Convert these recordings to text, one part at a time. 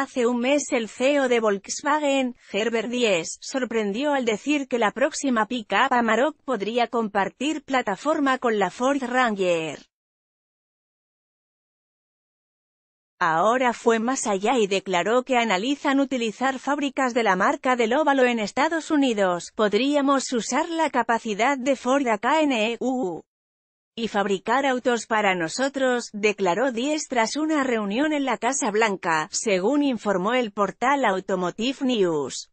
Hace un mes el CEO de Volkswagen, Herbert Diess, sorprendió al decir que la próxima pick-up Amarok podría compartir plataforma con la Ford Ranger. Ahora fue más allá y declaró que analizan utilizar fábricas de la marca del óvalo en Estados Unidos. Podríamos usar la capacidad de Ford acá en e y fabricar autos para nosotros, declaró Díez tras una reunión en la Casa Blanca, según informó el portal Automotive News.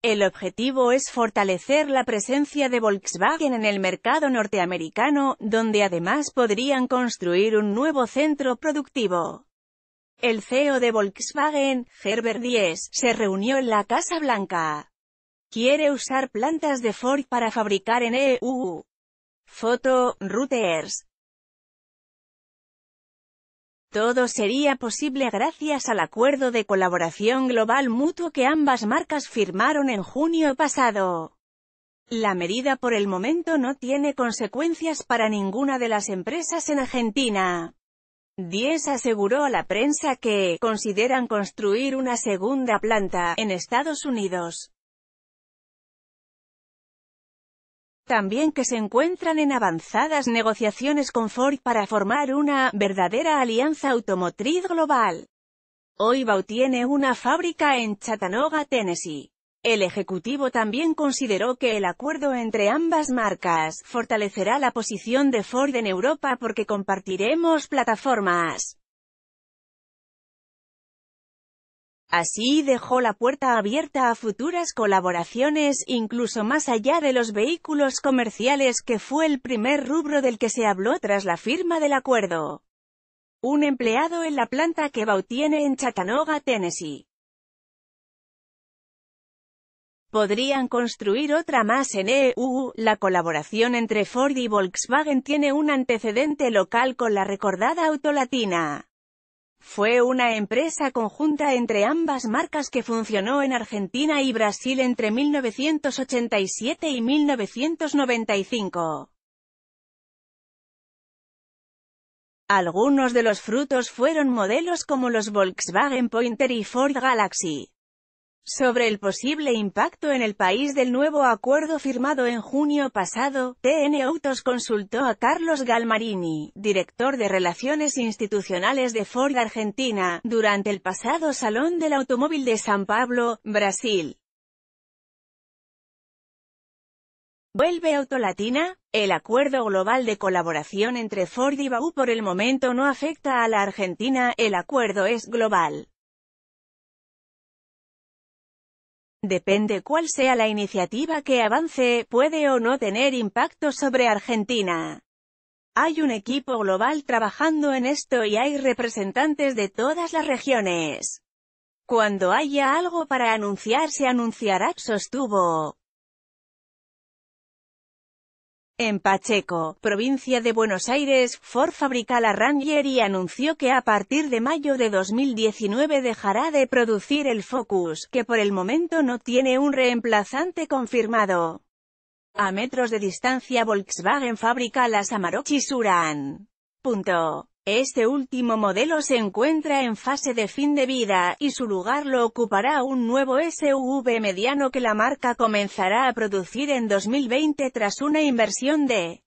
El objetivo es fortalecer la presencia de Volkswagen en el mercado norteamericano, donde además podrían construir un nuevo centro productivo. El CEO de Volkswagen, Herbert Diess, se reunió en la Casa Blanca. Quiere usar plantas de Ford para fabricar en EU. Foto, Routers. Todo sería posible gracias al acuerdo de colaboración global mutuo que ambas marcas firmaron en junio pasado. La medida por el momento no tiene consecuencias para ninguna de las empresas en Argentina. Diez aseguró a la prensa que consideran construir una segunda planta en Estados Unidos. También que se encuentran en avanzadas negociaciones con Ford para formar una verdadera alianza automotriz global. Hoy Oibau tiene una fábrica en Chattanooga, Tennessee. El Ejecutivo también consideró que el acuerdo entre ambas marcas fortalecerá la posición de Ford en Europa porque compartiremos plataformas. Así dejó la puerta abierta a futuras colaboraciones, incluso más allá de los vehículos comerciales que fue el primer rubro del que se habló tras la firma del acuerdo. Un empleado en la planta que Bautiene en Chattanooga, Tennessee. Podrían construir otra más en EU. La colaboración entre Ford y Volkswagen tiene un antecedente local con la recordada autolatina. Fue una empresa conjunta entre ambas marcas que funcionó en Argentina y Brasil entre 1987 y 1995. Algunos de los frutos fueron modelos como los Volkswagen Pointer y Ford Galaxy. Sobre el posible impacto en el país del nuevo acuerdo firmado en junio pasado, TN Autos consultó a Carlos Galmarini, director de Relaciones Institucionales de Ford Argentina, durante el pasado Salón del Automóvil de San Pablo, Brasil. ¿Vuelve Autolatina? El acuerdo global de colaboración entre Ford y BAU por el momento no afecta a la Argentina, el acuerdo es global. Depende cuál sea la iniciativa que avance, puede o no tener impacto sobre Argentina. Hay un equipo global trabajando en esto y hay representantes de todas las regiones. Cuando haya algo para anunciar se anunciará, sostuvo. En Pacheco, provincia de Buenos Aires, Ford fabrica la Ranger y anunció que a partir de mayo de 2019 dejará de producir el Focus, que por el momento no tiene un reemplazante confirmado. A metros de distancia Volkswagen fabrica la Samarochi Suran. Este último modelo se encuentra en fase de fin de vida, y su lugar lo ocupará un nuevo SUV mediano que la marca comenzará a producir en 2020 tras una inversión de